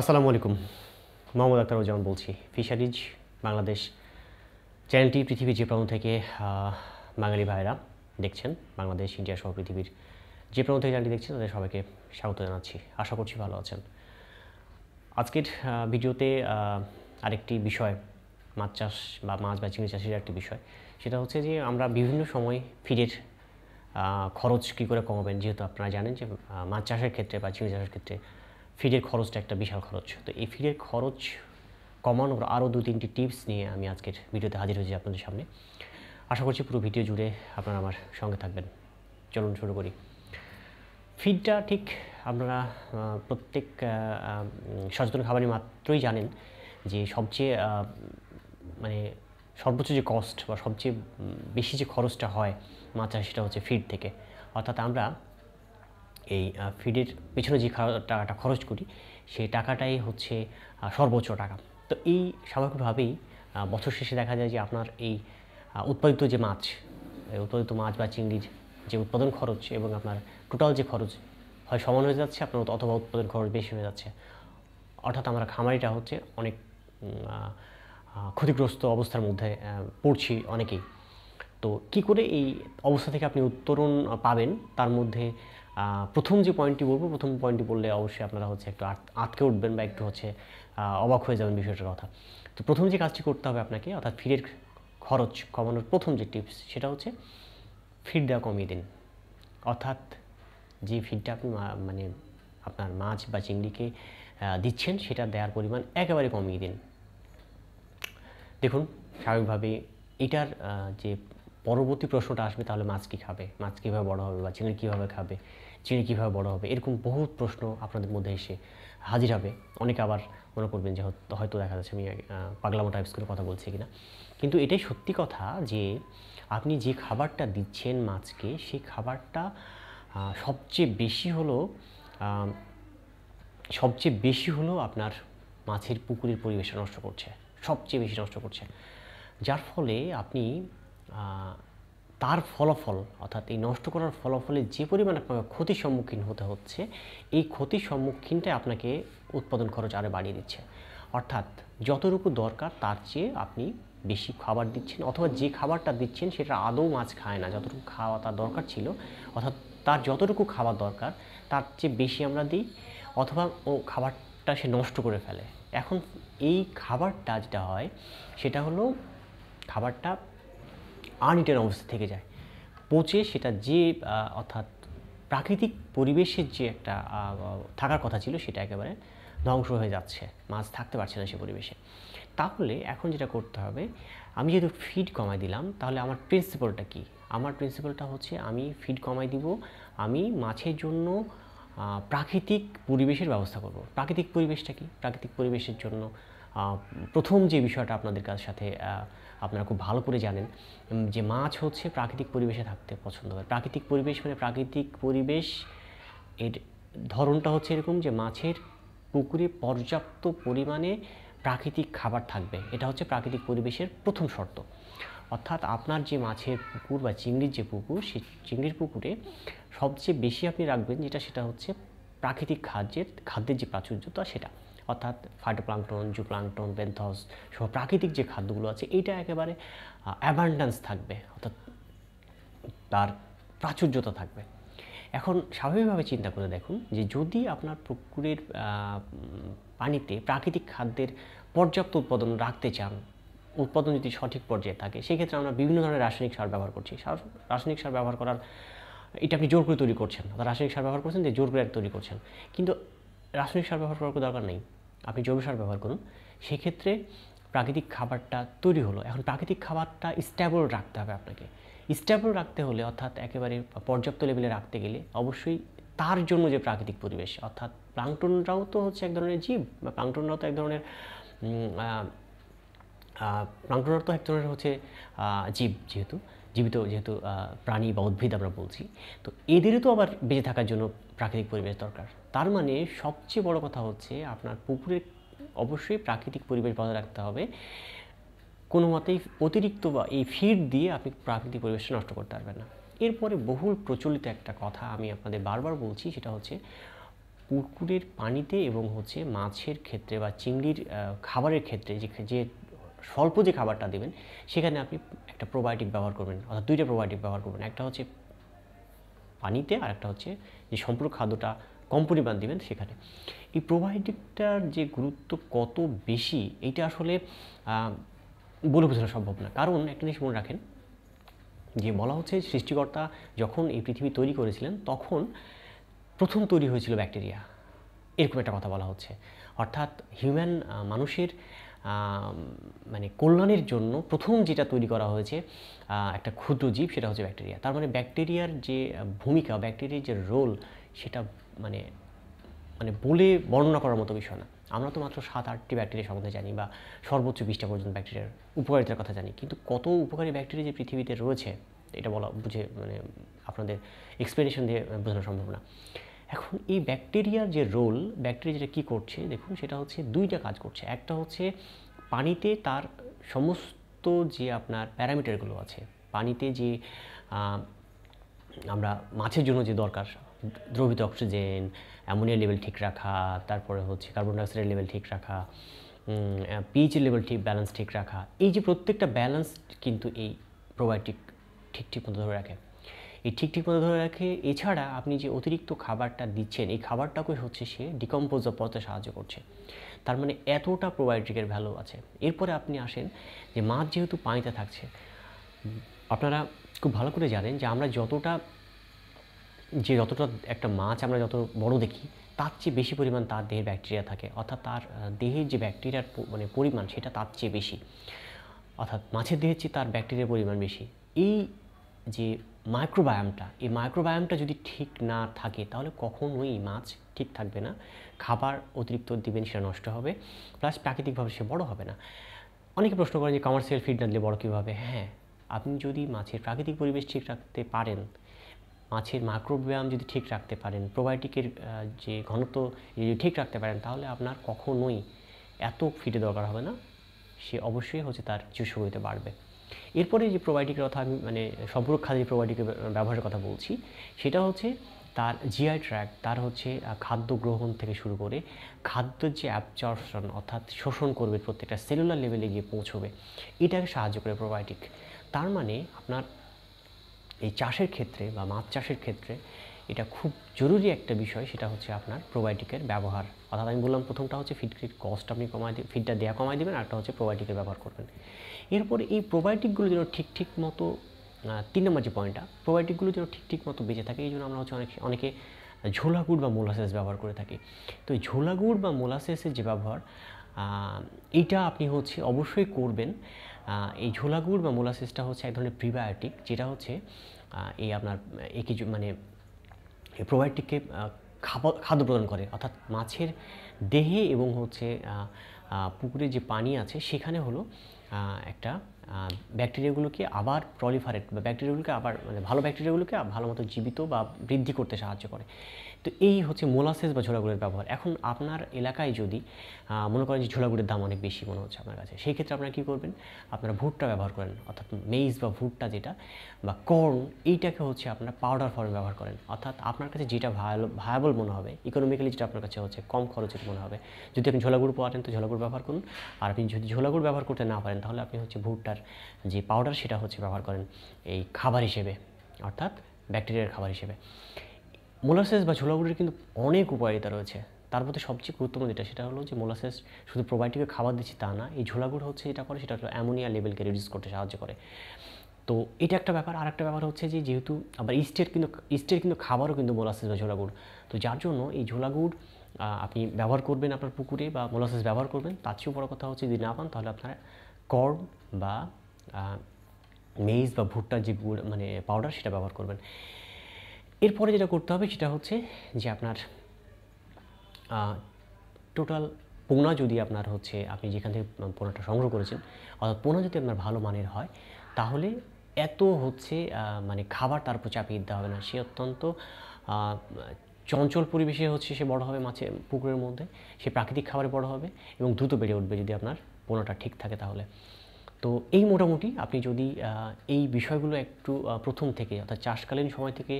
আসসালামু আলাইকুম মোহাম্মদ আক্তার জামান বলছি ফিশারিজ বাংলাদেশ চ্যানেলটি পৃথিবীর যে প্রান্ত থেকে বাঙালি ভাইরা দেখছেন বাংলাদেশ ইন্ডিয়া সহ পৃথিবীর যে প্রান্ত থেকে চ্যানেলটি দেখছেন তাদের সবাইকে স্বাগত জানাচ্ছি আশা করছি ভালো আছেন আজকের ভিডিওতে আরেকটি বিষয় মাছ চাষ বা মাছ বা চিংড়ি চাষের একটি বিষয় সেটা হচ্ছে যে আমরা বিভিন্ন সময় ফিডের খরচ কী করে কমাবেন যেহেতু আপনারা জানেন যে মাছ চাষের ক্ষেত্রে বা চিংড়ি চাষের ক্ষেত্রে ফিডের খরচটা একটা বিশাল খরচ তো এই ফিডের খরচ কমানোর আরও দু তিনটি টিপস নিয়ে আমি আজকের ভিডিওতে হাজির হয়েছি আপনাদের সামনে আশা করছি পুরো ভিডিও জুড়ে আপনারা আমার সঙ্গে থাকবেন চলুন শুরু করি ফিডটা ঠিক আপনারা প্রত্যেক সচেতন খাবারের মাত্রই জানেন যে সবচেয়ে মানে সর্বোচ্চ যে কস্ট বা সবচেয়ে বেশি যে খরচটা হয় মাছ সেটা হচ্ছে ফিড থেকে অর্থাৎ আমরা এই ফিডের পেছনে যে টাকাটা খরচ করি সেই টাকাটাই হচ্ছে সর্বোচ্চ টাকা তো এই স্বাভাবিকভাবেই বছর শেষে দেখা যায় যে আপনার এই উৎপাদিত যে মাছ উৎপাদিত মাছ বা চিংড়ির যে উৎপাদন খরচ এবং আপনার টোটাল যে খরচ হয় সমান হয়ে যাচ্ছে আপনার অথবা উৎপাদন খরচ বেশি হয়ে যাচ্ছে অর্থাৎ আমরা খামারিটা হচ্ছে অনেক ক্ষতিগ্রস্ত অবস্থার মধ্যে পড়ছি অনেকেই তো কি করে এই অবস্থা থেকে আপনি উত্তরণ পাবেন তার মধ্যে প্রথম যে পয়েন্টটি বলবো প্রথম পয়েন্টটি বললে অবশ্যই আপনারা হচ্ছে একটু আটকে উঠবেন বা একটু হচ্ছে অবাক হয়ে যাবেন বিষয়টার কথা তো প্রথম যে কাজটি করতে হবে আপনাকে অর্থাৎ ফিডের খরচ কমানোর প্রথম যে টিপস সেটা হচ্ছে ফিড দেওয়া কমিয়ে দিন অর্থাৎ যে ফিডটা আপনি মানে আপনার মাছ বা চিংড়িকে দিচ্ছেন সেটা দেওয়ার পরিমাণ একেবারে কমিয়ে দিন দেখুন স্বাভাবিকভাবে এটার যে পরবর্তী প্রশ্নটা আসবে তাহলে মাছ কী খাবে মাছ কীভাবে বড় হবে বা চিংড়ি কীভাবে খাবে চিড়ি কীভাবে বড় হবে এরকম বহু প্রশ্ন আপনাদের মধ্যে এসে হাজির হবে অনেকে আবার মনে করবেন যে হয়তো দেখা যাচ্ছে আমি পাগলামো টাইপস স্কুলের কথা বলছি কিনা কিন্তু এটাই সত্যি কথা যে আপনি যে খাবারটা দিচ্ছেন মাছকে সেই খাবারটা সবচেয়ে বেশি হলো সবচেয়ে বেশি হলো আপনার মাছের পুকুরের পরিবেশটা নষ্ট করছে সবচেয়ে বেশি নষ্ট করছে যার ফলে আপনি তার ফলাফল অর্থাৎ এই নষ্ট করার ফলাফলে যে পরিমাণ আপনাকে ক্ষতির সম্মুখীন হতে হচ্ছে এই ক্ষতির সম্মুখীনটাই আপনাকে উৎপাদন খরচ আরও বাড়িয়ে দিচ্ছে অর্থাৎ যতটুকু দরকার তার চেয়ে আপনি বেশি খাবার দিচ্ছেন অথবা যে খাবারটা দিচ্ছেন সেটা আদৌ মাছ খায় না যতটুকু খাওয়া তার দরকার ছিল অর্থাৎ তার যতটুকু খাবার দরকার তার চেয়ে বেশি আমরা দিই অথবা ও খাবারটা সে নষ্ট করে ফেলে এখন এই খাবারটা যেটা হয় সেটা হলো খাবারটা আর্নিটার অবস্থা থেকে যায় পচে সেটা যে অর্থাৎ প্রাকৃতিক পরিবেশের যে একটা থাকার কথা ছিল সেটা একেবারে ধ্বংস হয়ে যাচ্ছে মাছ থাকতে পারছে না সে পরিবেশে তাহলে এখন যেটা করতে হবে আমি যেহেতু ফিড কমাই দিলাম তাহলে আমার প্রিন্সিপালটা কি আমার প্রিন্সিপালটা হচ্ছে আমি ফিড কমাই দিব আমি মাছের জন্য প্রাকৃতিক পরিবেশের ব্যবস্থা করব প্রাকৃতিক পরিবেশটা কি প্রাকৃতিক পরিবেশের জন্য প্রথম যে বিষয়টা আপনাদের কাছ সাথে আপনারা খুব ভালো করে জানেন যে মাছ হচ্ছে প্রাকৃতিক পরিবেশে থাকতে পছন্দ করে প্রাকৃতিক পরিবেশ মানে প্রাকৃতিক পরিবেশ এর ধরনটা হচ্ছে এরকম যে মাছের পুকুরে পর্যাপ্ত পরিমাণে প্রাকৃতিক খাবার থাকবে এটা হচ্ছে প্রাকৃতিক পরিবেশের প্রথম শর্ত অর্থাৎ আপনার যে মাছের পুকুর বা চিংড়ির যে পুকুর সেই চিংড়ির পুকুরে সবচেয়ে বেশি আপনি রাখবেন যেটা সেটা হচ্ছে প্রাকৃতিক খাদ্যের খাদ্যের যে প্রাচুর্যতা সেটা অর্থাৎ ফাটোপ্লাংটন জুপ্লাংটন বেন্থস সহ প্রাকৃতিক যে খাদ্যগুলো আছে এইটা একেবারে অ্যাবান্ডান্স থাকবে অর্থাৎ তার প্রাচুর্যতা থাকবে এখন স্বাভাবিকভাবে চিন্তা করে দেখুন যে যদি আপনার পুকুরের পানিতে প্রাকৃতিক খাদ্যের পর্যাপ্ত উৎপাদন রাখতে চান উৎপাদন যদি সঠিক পর্যায়ে থাকে সেক্ষেত্রে আমরা বিভিন্ন ধরনের রাসায়নিক সার ব্যবহার করছি রাসায়নিক সার ব্যবহার করার এটা আপনি জোর করে তৈরি করছেন রাসায়নিক সার ব্যবহার করছেন যে জোর করে তৈরি করছেন কিন্তু রাসায়নিক সার ব্যবহার করার দরকার নেই আপনি জৈব সার ব্যবহার করুন সেক্ষেত্রে প্রাকৃতিক খাবারটা তৈরি হলো এখন প্রাকৃতিক খাবারটা স্ট্যাবল রাখতে হবে আপনাকে স্ট্যাবল রাখতে হলে অর্থাৎ একেবারে পর্যাপ্ত লেভেলে রাখতে গেলে অবশ্যই তার জন্য যে প্রাকৃতিক পরিবেশ অর্থাৎ প্লাংটনরাও তো হচ্ছে এক ধরনের জীব বা প্লাংটনরাও তো এক ধরনের প্লাংটনরা তো এক ধরনের হচ্ছে জীব যেহেতু জীবিত যেহেতু প্রাণী বা উদ্ভিদ আমরা বলছি তো এদেরও তো আবার বেঁচে থাকার জন্য প্রাকৃতিক পরিবেশ দরকার তার মানে সবচেয়ে বড় কথা হচ্ছে আপনার পুকুরে অবশ্যই প্রাকৃতিক পরিবেশ বজায় রাখতে হবে কোনো মতেই অতিরিক্ত বা এই ফিড দিয়ে আপনি প্রাকৃতিক পরিবেশটা নষ্ট করতে পারবেন না এরপরে বহুল প্রচলিত একটা কথা আমি আপনাদের বারবার বলছি সেটা হচ্ছে পুকুরের পানিতে এবং হচ্ছে মাছের ক্ষেত্রে বা চিংড়ির খাবারের ক্ষেত্রে যে যে স্বল্প যে খাবারটা দেবেন সেখানে আপনি একটা প্রোবায়োটিক ব্যবহার করবেন অর্থাৎ দুইটা প্রোবায়োটিক ব্যবহার করবেন একটা হচ্ছে পানিতে আর একটা হচ্ছে যে সম্পূর্ণ খাদ্যটা কম পরিমাণ দিবেন সেখানে এই প্রোভাইডারটার যে গুরুত্ব কত বেশি এটা আসলে বলে বোঝানো সম্ভব না কারণ একটা জিনিস মনে রাখেন যে বলা হচ্ছে সৃষ্টিকর্তা যখন এই পৃথিবী তৈরি করেছিলেন তখন প্রথম তৈরি হয়েছিল ব্যাকটেরিয়া এরকম একটা কথা বলা হচ্ছে অর্থাৎ হিউম্যান মানুষের মানে কল্যাণের জন্য প্রথম যেটা তৈরি করা হয়েছে একটা ক্ষুদ্র জীব সেটা হচ্ছে ব্যাকটেরিয়া তার মানে ব্যাকটেরিয়ার যে ভূমিকা ব্যাকটেরিয়ার যে রোল সেটা মানে মানে বলে বর্ণনা করার মতো বিষয় না আমরা তো মাত্র সাত আটটি ব্যাকটেরিয়া সম্বন্ধে জানি বা সর্বোচ্চ বিশটা পর্যন্ত ব্যাকটেরিয়ার উপকারিতার কথা জানি কিন্তু কত উপকারী ব্যাকটেরিয়া যে পৃথিবীতে রয়েছে এটা বলা বুঝে মানে আপনাদের এক্সপ্লেনেশন দিয়ে বোঝানো সম্ভব না এখন এই ব্যাকটেরিয়ার যে রোল ব্যাকটেরিয়া যেটা কী করছে দেখুন সেটা হচ্ছে দুইটা কাজ করছে একটা হচ্ছে পানিতে তার সমস্ত যে আপনার প্যারামিটারগুলো আছে পানিতে যে আমরা মাছের জন্য যে দরকার দ্রবিত অক্সিজেন অ্যামোনিয়া লেভেল ঠিক রাখা তারপরে হচ্ছে কার্বন ডাইঅক্সাইডের লেভেল ঠিক রাখা পিএইচ লেভেল ঠিক ব্যালেন্স ঠিক রাখা এই যে প্রত্যেকটা ব্যালেন্স কিন্তু এই প্রোবায়োটিক ঠিক ঠিক মতো ধরে রাখে এই ঠিক ঠিক মতো ধরে রাখে এছাড়া আপনি যে অতিরিক্ত খাবারটা দিচ্ছেন এই খাবারটাকে হচ্ছে সে ডিকম্পোজ পথে সাহায্য করছে তার মানে এতটা প্রোবায়োটিকের ভ্যালু আছে এরপরে আপনি আসেন যে মাছ যেহেতু পানিতে থাকছে আপনারা খুব ভালো করে জানেন যে আমরা যতটা যে যতটা একটা মাছ আমরা যত বড় দেখি তার চেয়ে বেশি পরিমাণ তার দেহে ব্যাকটেরিয়া থাকে অর্থাৎ তার দেহের যে ব্যাকটেরিয়ার মানে পরিমাণ সেটা তার চেয়ে বেশি অর্থাৎ মাছের দেহের চেয়ে তার ব্যাকটেরিয়ার পরিমাণ বেশি এই যে মাইক্রোবায়ামটা এই মাইক্রোবায়ামটা যদি ঠিক না থাকে তাহলে কখনোই মাছ ঠিক থাকবে না খাবার অতিরিক্ত দিবেন সেটা নষ্ট হবে প্লাস প্রাকৃতিকভাবে সে বড় হবে না অনেকে প্রশ্ন করেন যে কমার্শিয়াল ফিড না দিলে বড় কীভাবে হ্যাঁ আপনি যদি মাছের প্রাকৃতিক পরিবেশ ঠিক রাখতে পারেন মাছের মাইক্রোবিয়াম যদি ঠিক রাখতে পারেন প্রোবায়োটিকের যে ঘনত্ব যদি ঠিক রাখতে পারেন তাহলে আপনার কখনোই এত ফিটে দরকার হবে না সে অবশ্যই হচ্ছে তার চুষ হতে বাড়বে এরপরে যে প্রোবায়োটিকের কথা আমি মানে সম্পূরক খাদ্য প্রোবায়োটিকের ব্যবহারের কথা বলছি সেটা হচ্ছে তার জিআই ট্র্যাক তার হচ্ছে খাদ্য গ্রহণ থেকে শুরু করে খাদ্যের যে অ্যাবজর্পশন অর্থাৎ শোষণ করবে প্রত্যেকটা সেলুলার লেভেলে গিয়ে পৌঁছবে এটাকে সাহায্য করে প্রোবায়োটিক তার মানে আপনার এই চাষের ক্ষেত্রে বা মাছ চাষের ক্ষেত্রে এটা খুব জরুরি একটা বিষয় সেটা হচ্ছে আপনার প্রোবায়োটিকের ব্যবহার অর্থাৎ আমি বললাম প্রথমটা হচ্ছে ফিডটির কস্ট আপনি কমায় দিয়ে ফিডটা দেওয়া কমায় দেবেন আরেকটা হচ্ছে প্রোবায়োটিকের ব্যবহার করবেন এরপরে এই প্রোবায়োটিকগুলো যেন ঠিক ঠিক মতো তিন নম্বর যে পয়েন্টটা প্রোবায়োটিকগুলো যেন ঠিক ঠিক মতো বেঁচে থাকে এই জন্য আমরা হচ্ছে অনেক অনেকে ঝোলা গুড় বা মোলাসেস ব্যবহার করে থাকি তো এই ঝোলা গুড় বা মোলাসেসের যে ব্যবহার এইটা আপনি হচ্ছে অবশ্যই করবেন এই ঝোলা গুড় বা মোলাসিসটা হচ্ছে এক ধরনের প্রিবায়োটিক যেটা হচ্ছে এই আপনার এ কিছু মানে এই প্রোবায়োটিককে খাদ্য প্রদান করে অর্থাৎ মাছের দেহে এবং হচ্ছে পুকুরে যে পানি আছে সেখানে হলো একটা ব্যাকটেরিয়াগুলোকে আবার প্রলিফারেট বা ব্যাকটেরিয়াগুলোকে আবার মানে ভালো ব্যাকটেরিয়াগুলোকে ভালো মতো জীবিত বা বৃদ্ধি করতে সাহায্য করে তো এই হচ্ছে মোলাসেস বা ঝোলাগুড়ের ব্যবহার এখন আপনার এলাকায় যদি মনে করেন যে ঝোলাগুড়ের দাম অনেক বেশি মনে হচ্ছে আপনার কাছে সেই ক্ষেত্রে আপনারা কী করবেন আপনারা ভুট্টা ব্যবহার করেন অর্থাৎ মেইজ বা ভুট্টা যেটা বা কর্ন এইটাকে হচ্ছে আপনারা পাউডার ফর্মে ব্যবহার করেন অর্থাৎ আপনার কাছে যেটা ভায়াবল মনে হবে ইকোনমিক্যালি যেটা আপনার কাছে হচ্ছে কম খরচের মনে হবে যদি আপনি ঝোলাগুড় পাওয়ারেন তো ঝোলাগুড় ব্যবহার করুন আর আপনি যদি ঝোলাগুড় ব্যবহার করতে না পারেন তাহলে আপনি হচ্ছে ভুট্টার যে পাউডার সেটা হচ্ছে ব্যবহার করেন এই খাবার হিসেবে অর্থাৎ ব্যাকটেরিয়ার খাবার হিসেবে মোলাসেস বা ছোলাগুড়ির কিন্তু অনেক উপকারিতা রয়েছে তার মধ্যে সবচেয়ে গুরুত্বপূর্ণ যেটা সেটা হলো যে মোলাসেস শুধু প্রোবায়োটিকে খাবার দিচ্ছি তা না এই ঝোলাগুড় হচ্ছে যেটা করে সেটা হলো অ্যামোনিয়া লেভেলকে রিডিউস করতে সাহায্য করে তো এটা একটা ব্যাপার আর একটা ব্যাপার হচ্ছে যে যেহেতু আবার ইস্টের কিন্তু ইস্টের কিন্তু খাবারও কিন্তু মোলাসেস বা ঝোলাগুড় তো যার জন্য এই ঝোলাগুড় আপনি ব্যবহার করবেন আপনার পুকুরে বা মোলাসেস ব্যবহার করবেন তার চেয়েও বড় কথা হচ্ছে যদি না পান তাহলে আপনার কর্ন বা মেইজ বা ভুট্টার যে গুড় মানে পাউডার সেটা ব্যবহার করবেন এরপরে যেটা করতে হবে সেটা হচ্ছে যে আপনার টোটাল পোনা যদি আপনার হচ্ছে আপনি যেখান থেকে পোনাটা সংগ্রহ করেছেন অর্থাৎ পোনা যদি আপনার ভালো মানের হয় তাহলে এত হচ্ছে মানে খাবার তার উপর চাপিয়ে দিতে হবে না সে অত্যন্ত চঞ্চল পরিবেশে হচ্ছে সে বড় হবে মাছে পুকুরের মধ্যে সে প্রাকৃতিক খাবারে বড় হবে এবং দ্রুত বেড়ে উঠবে যদি আপনার পোনাটা ঠিক থাকে তাহলে তো এই মোটামুটি আপনি যদি এই বিষয়গুলো একটু প্রথম থেকে অর্থাৎ চাষকালীন সময় থেকে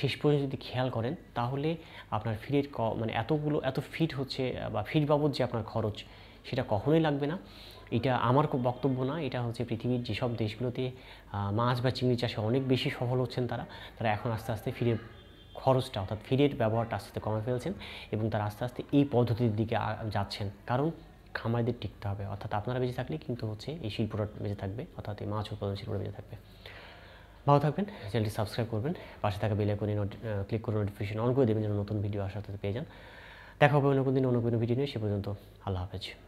শেষ পর্যন্ত যদি খেয়াল করেন তাহলে আপনার ফিডের ক মানে এতগুলো এত ফিট হচ্ছে বা ফিট বাবদ যে আপনার খরচ সেটা কখনোই লাগবে না এটা আমার বক্তব্য না এটা হচ্ছে পৃথিবীর যেসব দেশগুলোতে মাছ বা চিংড়ি চাষে অনেক বেশি সফল হচ্ছেন তারা তারা এখন আস্তে আস্তে ফিরে খরচটা অর্থাৎ ফিডের ব্যবহারটা আস্তে আস্তে কমে ফেলছেন এবং তারা আস্তে আস্তে এই পদ্ধতির দিকে যাচ্ছেন কারণ খামারদের টিকতে হবে অর্থাৎ আপনারা বেঁচে থাকলে কিন্তু হচ্ছে এই শিল্পটা বেঁচে থাকবে অর্থাৎ এই মাছ উৎপাদন শিল্পটা বেঁচে থাকবে ভালো থাকবেন চ্যানেলটি সাবস্ক্রাইব করবেন পাশে থাকা বেলে করে ক্লিক করে নোটিফিকেশন অন করে দেবেন যেন নতুন ভিডিও আসার সাথে পেয়ে যান দেখা হবে অন্য কোনো দিন অন্য কোনো ভিডিও নিয়ে সে পর্যন্ত আল্লাহ হাফেজ